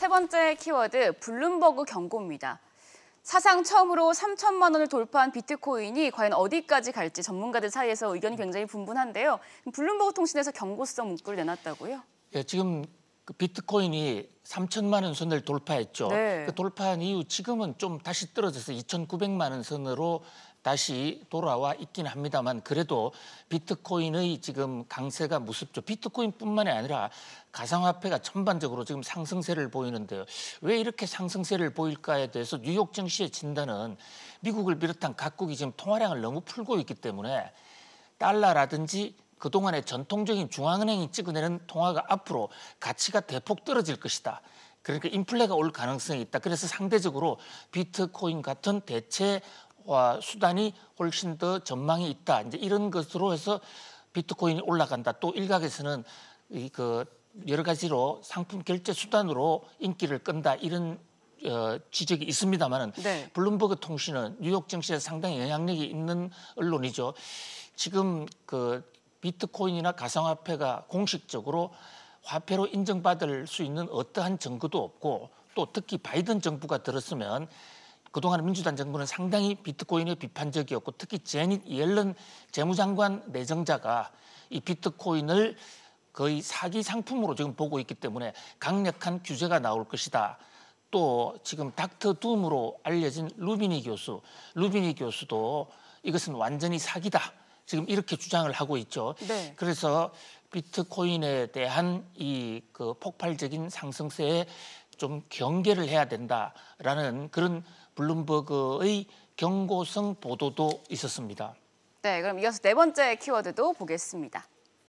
세 번째 키워드 블룸버그 경고입니다. 사상 처음으로 3천만 원을 돌파한 비트코인이 과연 어디까지 갈지 전문가들 사이에서 의견이 굉장히 분분한데요. 블룸버그 통신에서 경고성 문구를 내놨다고요? 예, 지금 그 비트코인이 3천만 원 선을 돌파했죠. 네. 그 돌파한 이후 지금은 좀 다시 떨어져서 2,900만 원 선으로 다시 돌아와 있긴 합니다만 그래도 비트코인의 지금 강세가 무섭죠. 비트코인뿐만이 아니라 가상화폐가 전반적으로 지금 상승세를 보이는데요. 왜 이렇게 상승세를 보일까에 대해서 뉴욕 증시의 진단은 미국을 비롯한 각국이 지금 통화량을 너무 풀고 있기 때문에 달러라든지 그동안의 전통적인 중앙은행이 찍어내는 통화가 앞으로 가치가 대폭 떨어질 것이다. 그러니까 인플레가 올 가능성이 있다. 그래서 상대적으로 비트코인 같은 대체 수단이 훨씬 더 전망이 있다. 이제 이런 것으로 해서 비트코인이 올라간다. 또 일각에서는 이 그 여러 가지로 상품 결제 수단으로 인기를 끈다 이런 어, 지적이 있습니다만은 네. 블룸버그 통신은 뉴욕 증시에 상당히 영향력이 있는 언론이죠. 지금 그 비트코인이나 가상화폐가 공식적으로 화폐로 인정받을 수 있는 어떠한 증거도 없고 또 특히 바이든 정부가 들었으면 그동안 민주당 정부는 상당히 비트코인에 비판적이었고 특히 제닛 옐런 재무장관 내정자가 이 비트코인을 거의 사기 상품으로 지금 보고 있기 때문에 강력한 규제가 나올 것이다. 또 지금 닥터 둠으로 알려진 루비니 교수, 루비니 교수도 이것은 완전히 사기다. 지금 이렇게 주장을 하고 있죠. 네. 그래서 비트코인에 대한 이 그 폭발적인 상승세에 좀 경계를 해야 된다라는 그런 블룸버그의 경고성 보도도 있었습니다. 네, 그럼 이어서 네 번째 키워드도 보겠습니다.